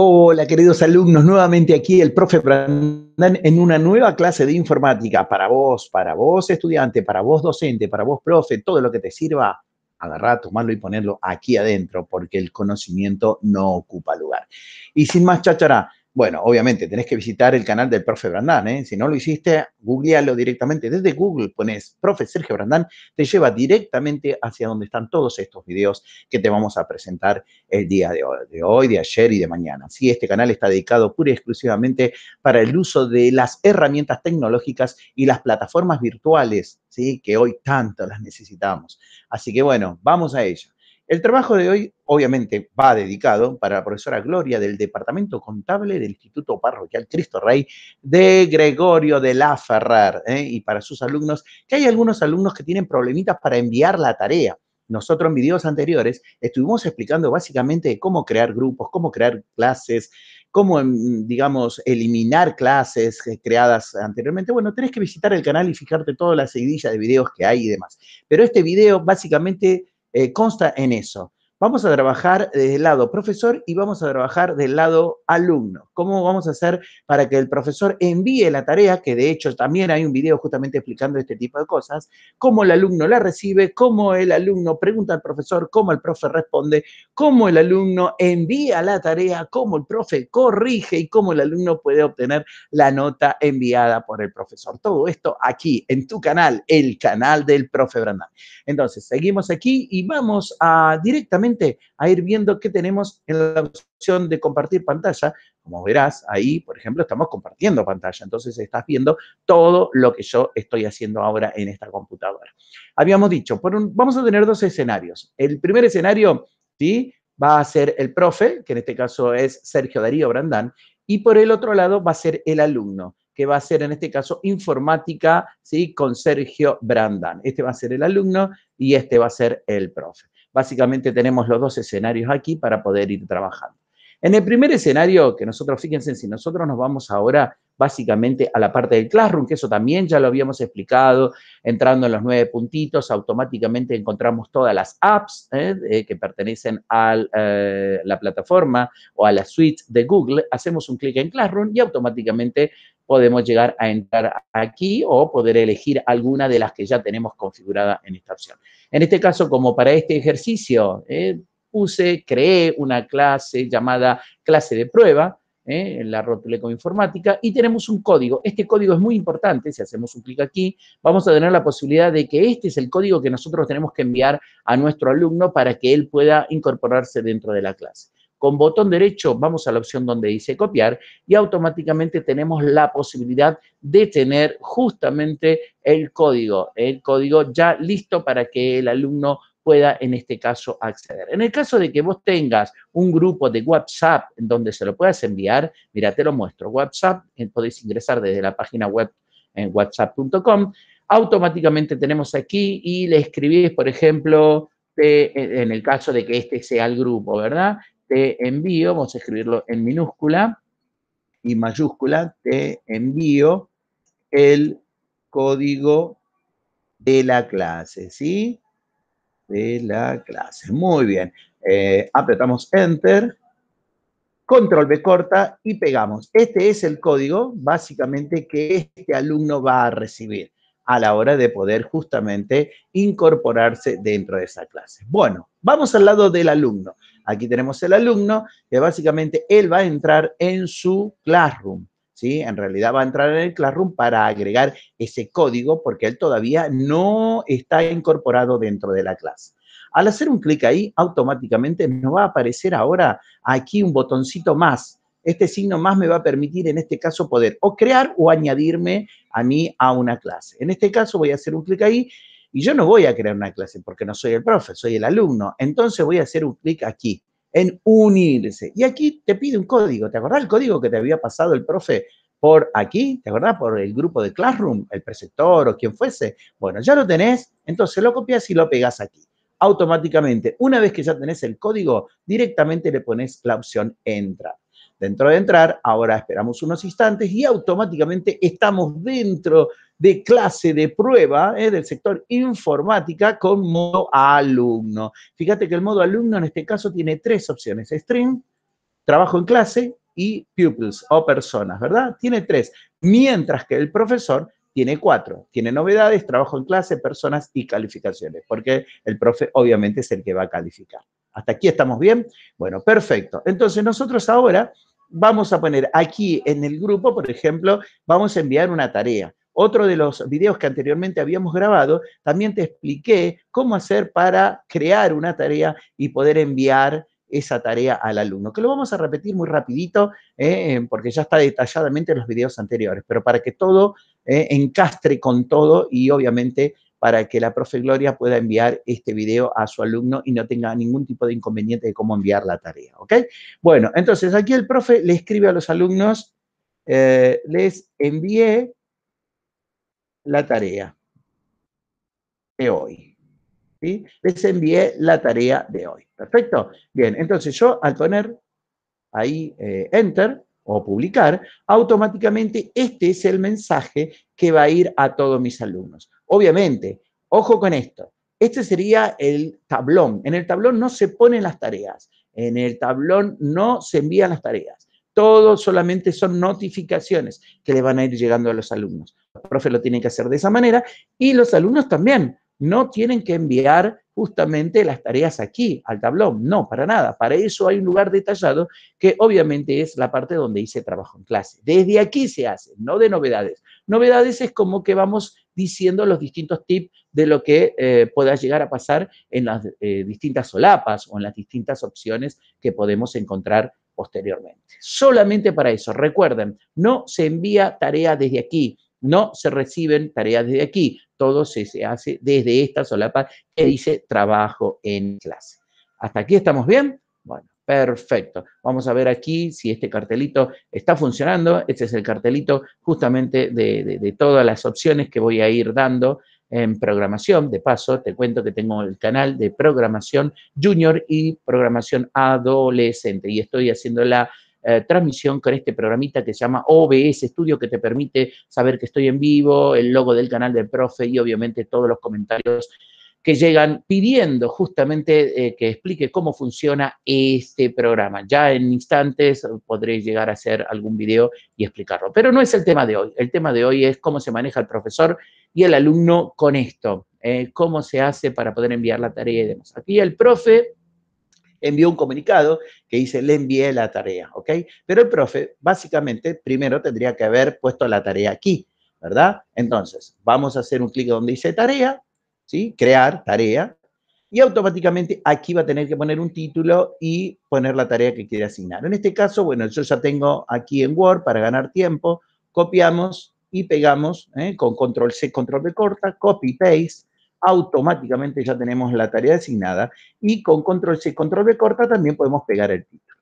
Hola, queridos alumnos, nuevamente aquí el profe Brandán en una nueva clase de informática para vos, para vos estudiante, para vos docente, para vos profe, todo lo que te sirva, agarrar, tomarlo y ponerlo aquí adentro, porque el conocimiento no ocupa lugar. Y sin más chachara, bueno, obviamente tenés que visitar el canal del profe Brandán, ¿eh? si no lo hiciste, googlealo directamente. Desde Google pones profe Sergio Brandán, te lleva directamente hacia donde están todos estos videos que te vamos a presentar el día de hoy, de, ayer y de mañana. Sí, este canal está dedicado pura y exclusivamente para el uso de las herramientas tecnológicas y las plataformas virtuales, ¿sí? que hoy tanto las necesitamos. Así que bueno, vamos a ello. El trabajo de hoy obviamente va dedicado para la profesora Gloria del Departamento Contable del Instituto Parroquial Cristo Rey de Gregorio de la Farrar ¿eh? y para sus alumnos, que hay algunos alumnos que tienen problemitas para enviar la tarea. Nosotros en videos anteriores estuvimos explicando básicamente cómo crear grupos, cómo crear clases, cómo, mm, digamos, eliminar clases eh, creadas anteriormente. Bueno, tenés que visitar el canal y fijarte todas las seguidillas de videos que hay y demás. Pero este video básicamente eh, consta en eso. Vamos a trabajar del lado profesor y vamos a trabajar del lado alumno. ¿Cómo vamos a hacer para que el profesor envíe la tarea? Que de hecho también hay un video justamente explicando este tipo de cosas. Cómo el alumno la recibe, cómo el alumno pregunta al profesor, cómo el profe responde, cómo el alumno envía la tarea, cómo el profe corrige y cómo el alumno puede obtener la nota enviada por el profesor. Todo esto aquí en tu canal, el canal del profe Brandán. Entonces, seguimos aquí y vamos a directamente a ir viendo qué tenemos en la opción de compartir pantalla. Como verás, ahí, por ejemplo, estamos compartiendo pantalla. Entonces estás viendo todo lo que yo estoy haciendo ahora en esta computadora. Habíamos dicho, vamos a tener dos escenarios. El primer escenario, ¿sí? Va a ser el profe, que en este caso es Sergio Darío Brandán, y por el otro lado va a ser el alumno, que va a ser en este caso informática, ¿sí? Con Sergio Brandán. Este va a ser el alumno y este va a ser el profe. Básicamente tenemos los dos escenarios aquí para poder ir trabajando. En el primer escenario que nosotros, fíjense, si nosotros nos vamos ahora básicamente a la parte del Classroom, que eso también ya lo habíamos explicado, entrando en los nueve puntitos, automáticamente encontramos todas las apps eh, que pertenecen a eh, la plataforma o a la suite de Google, hacemos un clic en Classroom y automáticamente podemos llegar a entrar aquí o poder elegir alguna de las que ya tenemos configurada en esta opción. En este caso, como para este ejercicio, eh, puse, creé una clase llamada clase de prueba, ¿eh? en la rotulé informática, y tenemos un código. Este código es muy importante, si hacemos un clic aquí, vamos a tener la posibilidad de que este es el código que nosotros tenemos que enviar a nuestro alumno para que él pueda incorporarse dentro de la clase. Con botón derecho vamos a la opción donde dice copiar y automáticamente tenemos la posibilidad de tener justamente el código, el código ya listo para que el alumno pueda en este caso acceder. En el caso de que vos tengas un grupo de WhatsApp en donde se lo puedas enviar, mira, te lo muestro, WhatsApp, eh, podéis ingresar desde la página web en whatsapp.com, automáticamente tenemos aquí y le escribís, por ejemplo, en el caso de que este sea el grupo, ¿verdad? Te envío, vamos a escribirlo en minúscula y mayúscula, te envío el código de la clase, ¿sí? de la clase. Muy bien. Eh, apretamos Enter, Control B corta y pegamos. Este es el código básicamente que este alumno va a recibir a la hora de poder justamente incorporarse dentro de esa clase. Bueno, vamos al lado del alumno. Aquí tenemos el alumno que básicamente él va a entrar en su classroom. En realidad va a entrar en el Classroom para agregar ese código porque él todavía no está incorporado dentro de la clase. Al hacer un clic ahí, automáticamente nos va a aparecer ahora aquí un botoncito más. Este signo más me va a permitir en este caso poder o crear o añadirme a mí a una clase. En este caso voy a hacer un clic ahí y yo no voy a crear una clase porque no soy el profe, soy el alumno. Entonces voy a hacer un clic aquí en unirse. Y aquí te pide un código. ¿Te acordás el código que te había pasado el profe por aquí? ¿Te acordás? Por el grupo de Classroom, el preceptor o quien fuese. Bueno, ya lo tenés, entonces lo copias y lo pegas aquí. Automáticamente, una vez que ya tenés el código, directamente le pones la opción entrar. Dentro de entrar, ahora esperamos unos instantes y automáticamente estamos dentro de de clase de prueba eh, del sector informática con modo alumno. Fíjate que el modo alumno en este caso tiene tres opciones, stream, trabajo en clase y pupils o personas, ¿verdad? Tiene tres, mientras que el profesor tiene cuatro. Tiene novedades, trabajo en clase, personas y calificaciones, porque el profe obviamente es el que va a calificar. ¿Hasta aquí estamos bien? Bueno, perfecto. Entonces nosotros ahora vamos a poner aquí en el grupo, por ejemplo, vamos a enviar una tarea. Otro de los videos que anteriormente habíamos grabado, también te expliqué cómo hacer para crear una tarea y poder enviar esa tarea al alumno, que lo vamos a repetir muy rapidito, eh, porque ya está detalladamente en los videos anteriores, pero para que todo eh, encastre con todo y obviamente para que la profe Gloria pueda enviar este video a su alumno y no tenga ningún tipo de inconveniente de cómo enviar la tarea, ¿ok? Bueno, entonces aquí el profe le escribe a los alumnos, eh, les envié la tarea de hoy. ¿sí? Les envié la tarea de hoy. ¿Perfecto? Bien, entonces yo al poner ahí eh, Enter o publicar, automáticamente este es el mensaje que va a ir a todos mis alumnos. Obviamente, ojo con esto. Este sería el tablón. En el tablón no se ponen las tareas. En el tablón no se envían las tareas. Todo solamente son notificaciones que le van a ir llegando a los alumnos. Los profe lo tienen que hacer de esa manera y los alumnos también no tienen que enviar justamente las tareas aquí, al tablón, no, para nada. Para eso hay un lugar detallado que obviamente es la parte donde hice trabajo en clase. Desde aquí se hace, no de novedades. Novedades es como que vamos diciendo los distintos tips de lo que eh, pueda llegar a pasar en las eh, distintas solapas o en las distintas opciones que podemos encontrar posteriormente. Solamente para eso. Recuerden, no se envía tarea desde aquí, no se reciben tareas desde aquí. Todo se, hace desde esta solapa que dice trabajo en clase. ¿Hasta aquí estamos bien? Bueno, perfecto. Vamos a ver aquí si este cartelito está funcionando. Este es el cartelito justamente de, de todas las opciones que voy a ir dando en programación. De paso, te cuento que tengo el canal de programación junior y programación adolescente y estoy haciendo la eh, transmisión con este programita que se llama OBS Studio, que te permite saber que estoy en vivo, el logo del canal del profe y obviamente todos los comentarios que llegan pidiendo justamente eh, que explique cómo funciona este programa. Ya en instantes podré llegar a hacer algún video y explicarlo. Pero no es el tema de hoy. El tema de hoy es cómo se maneja el profesor y el alumno con esto, eh, cómo se hace para poder enviar la tarea y demás. Aquí el profe envió un comunicado que dice, le envié la tarea, ¿ok? Pero el profe, básicamente, primero tendría que haber puesto la tarea aquí, ¿verdad? Entonces, vamos a hacer un clic donde dice tarea, ¿sí? Crear tarea, y automáticamente aquí va a tener que poner un título y poner la tarea que quiere asignar. En este caso, bueno, yo ya tengo aquí en Word para ganar tiempo, copiamos, y pegamos ¿eh? con control C, control de corta, copy, paste, automáticamente ya tenemos la tarea asignada y con control C, control de corta también podemos pegar el título.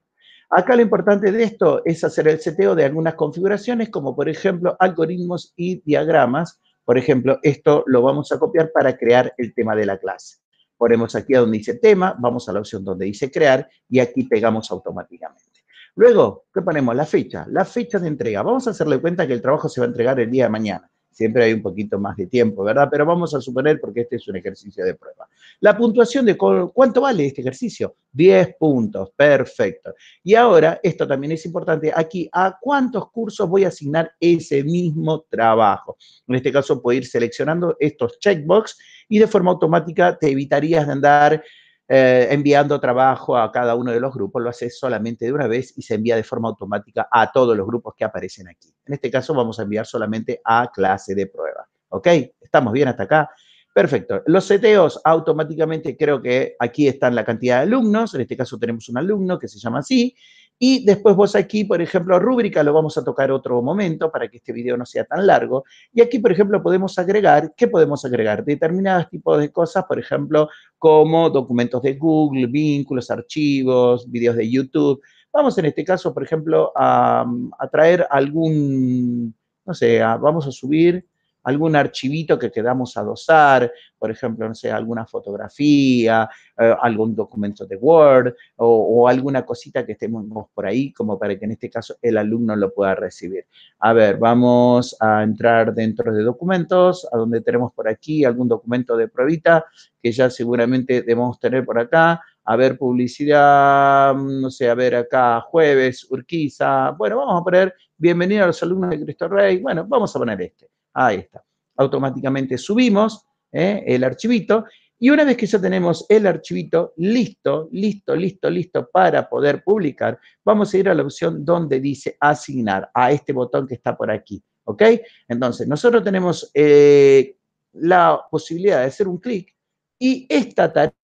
Acá lo importante de esto es hacer el seteo de algunas configuraciones como por ejemplo algoritmos y diagramas. Por ejemplo, esto lo vamos a copiar para crear el tema de la clase. Ponemos aquí a donde dice tema, vamos a la opción donde dice crear y aquí pegamos automáticamente. Luego, ¿qué ponemos? La fecha, la fecha de entrega. Vamos a hacerle cuenta que el trabajo se va a entregar el día de mañana. Siempre hay un poquito más de tiempo, ¿verdad? Pero vamos a suponer, porque este es un ejercicio de prueba. La puntuación de cuánto vale este ejercicio. 10 puntos, perfecto. Y ahora, esto también es importante, aquí, ¿a cuántos cursos voy a asignar ese mismo trabajo? En este caso, puedo ir seleccionando estos checkbox y de forma automática te evitarías de andar eh, enviando trabajo a cada uno de los grupos, lo haces solamente de una vez y se envía de forma automática a todos los grupos que aparecen aquí. En este caso vamos a enviar solamente a clase de prueba. ¿Ok? ¿Estamos bien hasta acá? Perfecto. Los seteos automáticamente creo que aquí están la cantidad de alumnos. En este caso tenemos un alumno que se llama así. Y después vos aquí, por ejemplo, rúbrica lo vamos a tocar otro momento para que este video no sea tan largo. Y aquí, por ejemplo, podemos agregar, ¿qué podemos agregar? Determinados tipos de cosas, por ejemplo, como documentos de Google, vínculos, archivos, videos de YouTube. Vamos en este caso, por ejemplo, a, traer algún, no sé, vamos a subir algún archivito que quedamos a dosar, por ejemplo, no sé, alguna fotografía, eh, algún documento de Word o, o, alguna cosita que estemos por ahí como para que en este caso el alumno lo pueda recibir. A ver, vamos a entrar dentro de documentos, a donde tenemos por aquí algún documento de pruebita que ya seguramente debemos tener por acá. A ver, publicidad, no sé, a ver acá, jueves, Urquiza. Bueno, vamos a poner bienvenido a los alumnos de Cristo Rey. Bueno, vamos a poner este. Ahí está. Automáticamente subimos eh, el archivito y una vez que ya tenemos el archivito listo, listo, listo, listo para poder publicar, vamos a ir a la opción donde dice asignar, a este botón que está por aquí, ¿ok? Entonces, nosotros tenemos eh, la posibilidad de hacer un clic y esta tarea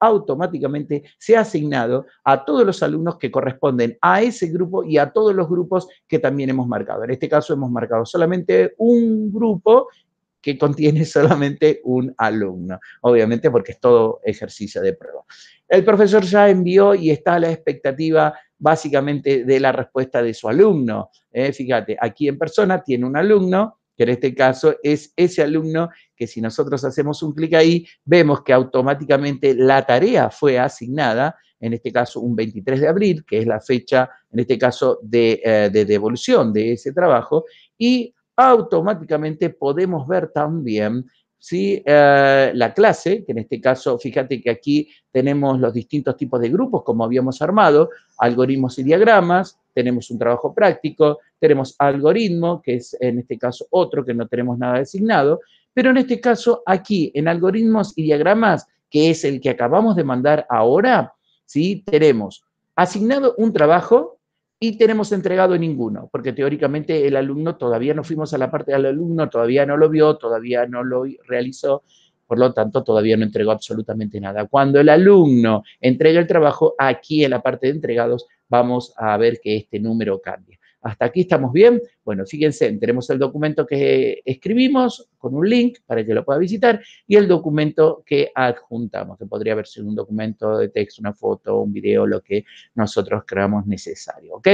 automáticamente se ha asignado a todos los alumnos que corresponden a ese grupo y a todos los grupos que también hemos marcado. En este caso hemos marcado solamente un grupo que contiene solamente un alumno, obviamente porque es todo ejercicio de prueba. El profesor ya envió y está a la expectativa básicamente de la respuesta de su alumno. ¿eh? fíjate, aquí en persona tiene un alumno que en este caso es ese alumno que si nosotros hacemos un clic ahí, vemos que automáticamente la tarea fue asignada, en este caso un 23 de abril, que es la fecha, en este caso, de, eh, de devolución de ese trabajo, y automáticamente podemos ver también eh, la clase, que en este caso, fíjate que aquí tenemos los distintos tipos de grupos como habíamos armado, algoritmos y diagramas, tenemos un trabajo práctico, tenemos algoritmo, que es en este caso otro que no tenemos nada designado, pero en este caso aquí, en algoritmos y diagramas, que es el que acabamos de mandar ahora, ¿sí? tenemos asignado un trabajo, y tenemos entregado ninguno, porque teóricamente el alumno todavía no fuimos a la parte del alumno, todavía no lo vio, todavía no lo realizó, por lo tanto todavía no entregó absolutamente nada. Cuando el alumno entrega el trabajo, aquí en la parte de entregados vamos a ver que este número cambia. ¿Hasta aquí estamos bien? Bueno, fíjense, tenemos el documento que escribimos con un link para que lo pueda visitar y el documento que adjuntamos, que podría haber sido un documento de texto, una foto, un video, lo que nosotros creamos necesario, ¿ok?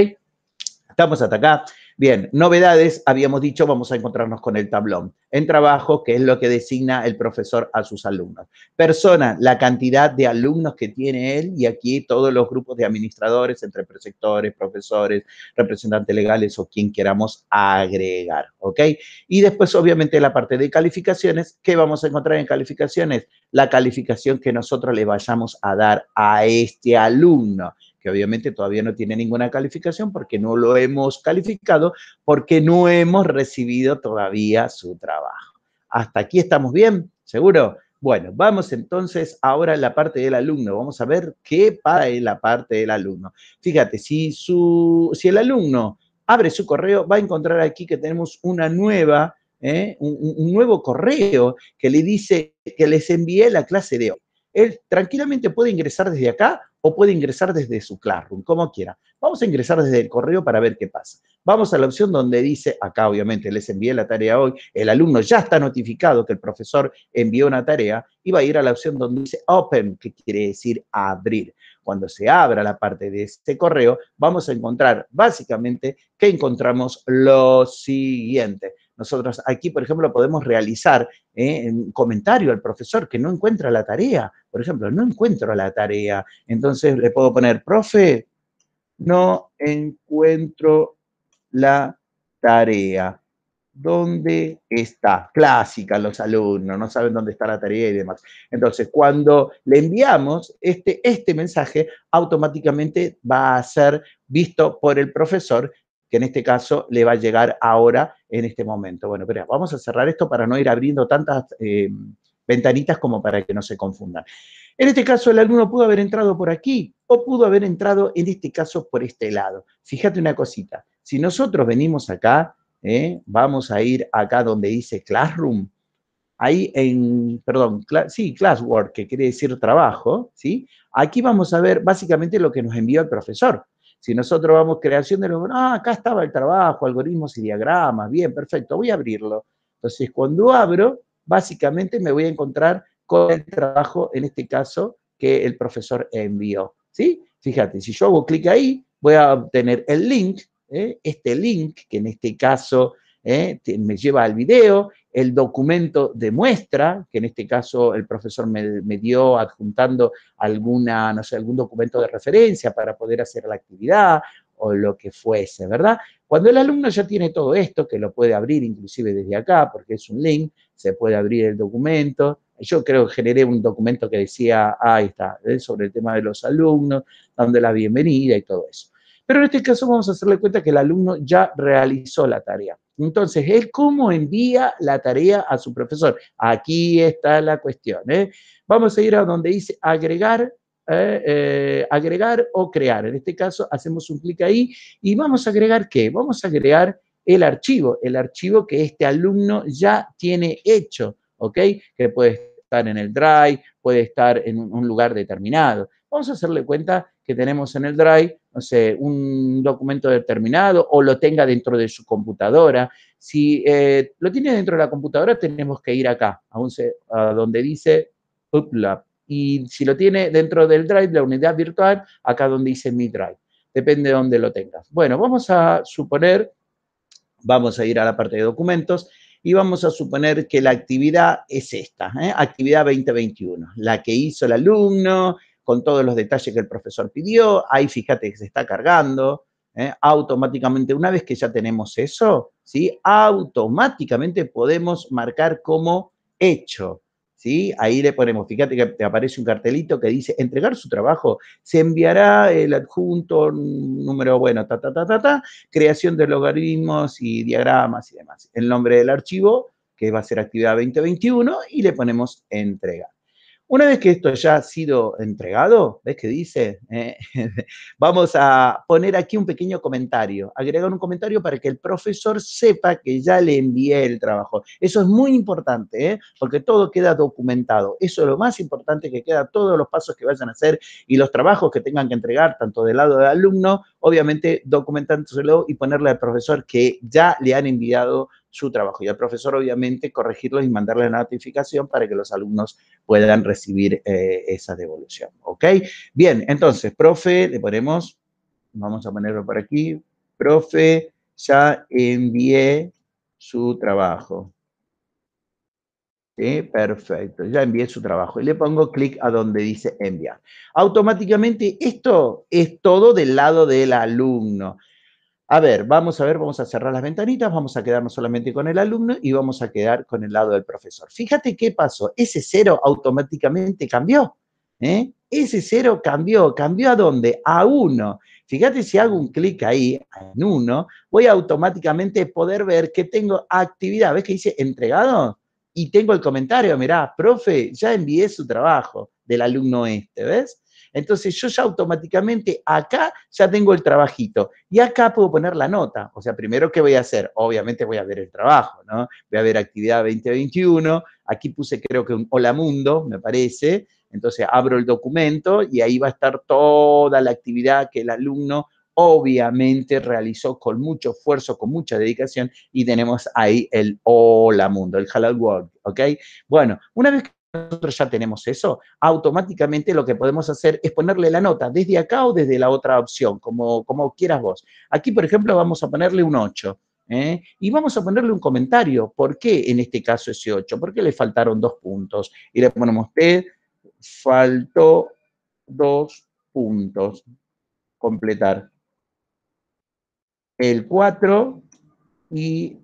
Estamos hasta acá. Bien, novedades, habíamos dicho, vamos a encontrarnos con el tablón. En trabajo, que es lo que designa el profesor a sus alumnos. Persona, la cantidad de alumnos que tiene él y aquí todos los grupos de administradores, entre preceptores, profesores, representantes legales o quien queramos agregar, ¿ok? Y después, obviamente, la parte de calificaciones. ¿Qué vamos a encontrar en calificaciones? La calificación que nosotros le vayamos a dar a este alumno que obviamente todavía no tiene ninguna calificación porque no lo hemos calificado, porque no hemos recibido todavía su trabajo. ¿Hasta aquí estamos bien? ¿Seguro? Bueno, vamos entonces ahora a la parte del alumno. Vamos a ver qué para la parte del alumno. Fíjate, si, su, si el alumno abre su correo, va a encontrar aquí que tenemos una nueva, ¿eh? un, un, nuevo correo que le dice que les envié la clase de hoy. Él tranquilamente puede ingresar desde acá o puede ingresar desde su Classroom, como quiera. Vamos a ingresar desde el correo para ver qué pasa. Vamos a la opción donde dice, acá obviamente les envié la tarea hoy, el alumno ya está notificado que el profesor envió una tarea y va a ir a la opción donde dice open, que quiere decir abrir. Cuando se abra la parte de este correo, vamos a encontrar básicamente que encontramos lo siguiente. Nosotros aquí, por ejemplo, podemos realizar eh, un comentario al profesor que no encuentra la tarea. Por ejemplo, no encuentro la tarea. Entonces le puedo poner, profe, no encuentro la tarea. ¿Dónde está? Clásica, los alumnos no saben dónde está la tarea y demás. Entonces, cuando le enviamos este, este mensaje, automáticamente va a ser visto por el profesor que en este caso le va a llegar ahora, en este momento. Bueno, pero vamos a cerrar esto para no ir abriendo tantas eh, ventanitas como para que no se confundan. En este caso, el alumno pudo haber entrado por aquí o pudo haber entrado, en este caso, por este lado. Fíjate una cosita, si nosotros venimos acá, eh, vamos a ir acá donde dice Classroom, ahí en, perdón, sí, classwork, que quiere decir trabajo, ¿sí? Aquí vamos a ver básicamente lo que nos envió el profesor. Si nosotros vamos creación de los, ah, acá estaba el trabajo, algoritmos y diagramas, bien, perfecto, voy a abrirlo. Entonces, cuando abro, básicamente me voy a encontrar con el trabajo, en este caso, que el profesor envió, ¿sí? Fíjate, si yo hago clic ahí, voy a obtener el link, ¿eh? este link, que en este caso ¿eh? me lleva al video, el documento de muestra, que en este caso el profesor me, dio adjuntando alguna, no sé, algún documento de referencia para poder hacer la actividad o lo que fuese, ¿verdad? Cuando el alumno ya tiene todo esto, que lo puede abrir inclusive desde acá, porque es un link, se puede abrir el documento. Yo creo que generé un documento que decía, ah, ahí está, ¿eh? sobre el tema de los alumnos, donde la bienvenida y todo eso. Pero en este caso vamos a hacerle cuenta que el alumno ya realizó la tarea. Entonces, es cómo envía la tarea a su profesor. Aquí está la cuestión. ¿eh? Vamos a ir a donde dice agregar ¿eh? Eh, agregar o crear. En este caso, hacemos un clic ahí y vamos a agregar qué? Vamos a agregar el archivo, el archivo que este alumno ya tiene hecho, ¿ok? Que puede estar en el Drive, puede estar en un lugar determinado. Vamos a hacerle cuenta que tenemos en el Drive, no sé, un documento determinado o lo tenga dentro de su computadora. Si eh, lo tiene dentro de la computadora, tenemos que ir acá, a, donde dice UpLab. Y si lo tiene dentro del Drive, la unidad virtual, acá donde dice Mi Drive. Depende de dónde lo tengas. Bueno, vamos a suponer, vamos a ir a la parte de documentos y vamos a suponer que la actividad es esta, ¿eh? actividad 2021, la que hizo el alumno, con todos los detalles que el profesor pidió, ahí fíjate que se está cargando, ¿eh? automáticamente una vez que ya tenemos eso, ¿sí? automáticamente podemos marcar como hecho, Ahí le ponemos, fíjate que te aparece un cartelito que dice entregar su trabajo, se enviará el adjunto, número, bueno, ta, ta, ta, ta, ta, creación de logaritmos y diagramas y demás. El nombre del archivo, que va a ser actividad 2021, y le ponemos entrega. Una vez que esto ya ha sido entregado, ¿ves qué dice? Eh, vamos a poner aquí un pequeño comentario, agregar un comentario para que el profesor sepa que ya le envié el trabajo. Eso es muy importante, ¿eh? porque todo queda documentado. Eso es lo más importante que queda, todos los pasos que vayan a hacer y los trabajos que tengan que entregar, tanto del lado del alumno, obviamente documentándoselo y ponerle al profesor que ya le han enviado su trabajo. Y al profesor, obviamente, corregirlos y mandarle la notificación para que los alumnos puedan recibir eh, esa devolución. ¿Ok? Bien, entonces, profe, le ponemos, vamos a ponerlo por aquí, profe, ya envié su trabajo. ¿Sí? Perfecto, ya envié su trabajo y le pongo clic a donde dice enviar. Automáticamente esto es todo del lado del alumno. A ver, vamos a ver, vamos a cerrar las ventanitas, vamos a quedarnos solamente con el alumno y vamos a quedar con el lado del profesor. Fíjate qué pasó, ese cero automáticamente cambió. ¿eh? Ese cero cambió, cambió a dónde? A uno. Fíjate si hago un clic ahí, en uno, voy a automáticamente poder ver que tengo actividad. ¿Ves que dice entregado? Y tengo el comentario, mirá, profe, ya envié su trabajo del alumno este, ¿ves? Entonces yo ya automáticamente acá ya tengo el trabajito y acá puedo poner la nota. O sea, primero, ¿qué voy a hacer? Obviamente voy a ver el trabajo, ¿no? Voy a ver actividad 2021. Aquí puse creo que un hola mundo, me parece. Entonces abro el documento y ahí va a estar toda la actividad que el alumno obviamente realizó con mucho esfuerzo, con mucha dedicación y tenemos ahí el hola mundo, el hello world, ¿ok? Bueno, una vez que nosotros ya tenemos eso, automáticamente lo que podemos hacer es ponerle la nota desde acá o desde la otra opción, como, como quieras vos. Aquí, por ejemplo, vamos a ponerle un 8. ¿eh? Y vamos a ponerle un comentario. ¿Por qué en este caso ese 8? ¿Por qué le faltaron dos puntos? Y le ponemos T, faltó dos puntos. Completar. El 4 y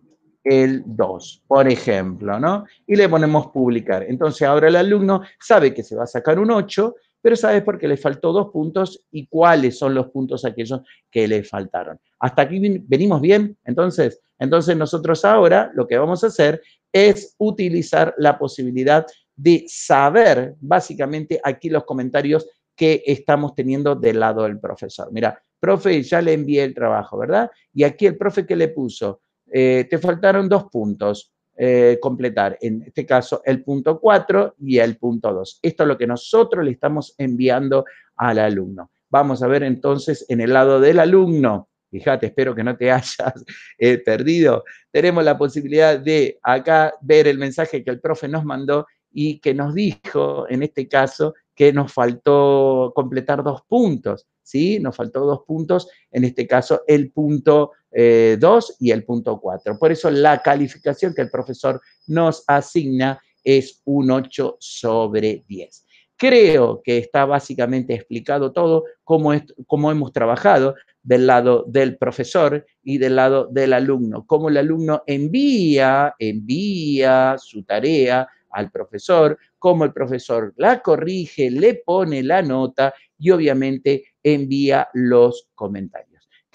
el 2, por ejemplo, ¿no? Y le ponemos publicar. Entonces ahora el alumno sabe que se va a sacar un 8, pero sabe por qué le faltó dos puntos y cuáles son los puntos aquellos que le faltaron. Hasta aquí venimos bien, entonces, entonces nosotros ahora lo que vamos a hacer es utilizar la posibilidad de saber básicamente aquí los comentarios que estamos teniendo del lado del profesor. Mira, profe, ya le envié el trabajo, ¿verdad? Y aquí el profe que le puso, eh, te faltaron dos puntos eh, completar, en este caso el punto 4 y el punto 2. Esto es lo que nosotros le estamos enviando al alumno. Vamos a ver entonces en el lado del alumno, fíjate, espero que no te hayas eh, perdido, tenemos la posibilidad de acá ver el mensaje que el profe nos mandó y que nos dijo, en este caso, que nos faltó completar dos puntos, ¿sí? Nos faltó dos puntos, en este caso el punto 2 eh, y el punto 4. Por eso la calificación que el profesor nos asigna es un 8 sobre 10. Creo que está básicamente explicado todo cómo, cómo hemos trabajado del lado del profesor y del lado del alumno, cómo el alumno envía, envía su tarea al profesor, cómo el profesor la corrige, le pone la nota y obviamente envía los comentarios.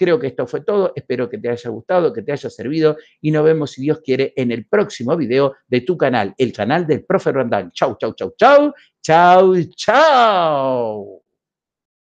Creo que esto fue todo, espero que te haya gustado, que te haya servido y nos vemos si Dios quiere en el próximo video de tu canal, el canal del profe Randall. Chau, chau, chau, chau, chau, chau.